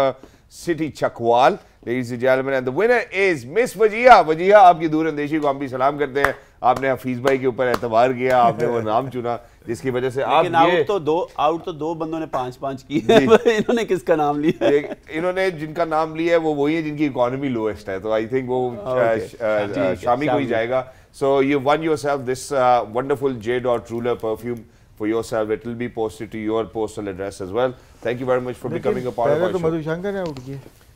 city Chakwal ladies and gentleman and the winner is Miss Wajiha Wajiha आपकी दूरंदेशी को हम भी सलाम करते हैं आपने हफीज भाई के ऊपर एतवार किया आपने वो नाम चुना जिसकी वजह से आप ये तो दो आउट तो दो बंदों ने पांच पांच की (laughs) इन्होंने किसका नाम लिया इन्होंने जिनका नाम लिया है वो वही है जिनकी इकोनॉमी लोएस्ट है तो आई थिंक वो uh, शामी uh, हाँ, uh, को ही जाएगा so you win yourself this wonderful Z और ट्रूलर perfume for yourself it will be posted to your postal address as well thank you very much for becoming a part of our तो show.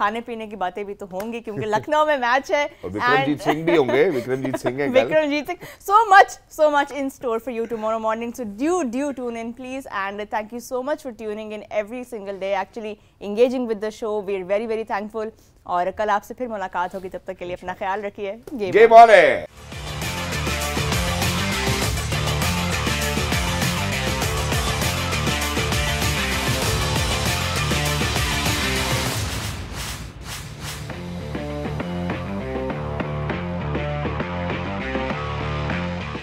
खाने पीने की बातें भी तो होंगी क्योंकि (laughs) लखनऊ में मैच है विक्रमजीत सिंह भी होंगे Vikramjit Singh (laughs) Vikramjit Singh so much so much in store for you tomorrow morning so do do tune in please and thank you so much for tuning in every single day actually engaging with the show we are very very thankful और कल आपसे फिर मुलाकात होगी तब तक के लिए अपना अच्छा। ख्याल रखिए गेम ऑन है